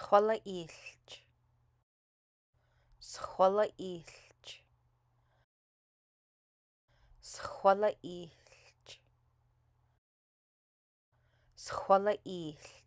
Схола ийлж. Схола ийлж. Схола ийлж. Схола ийлж.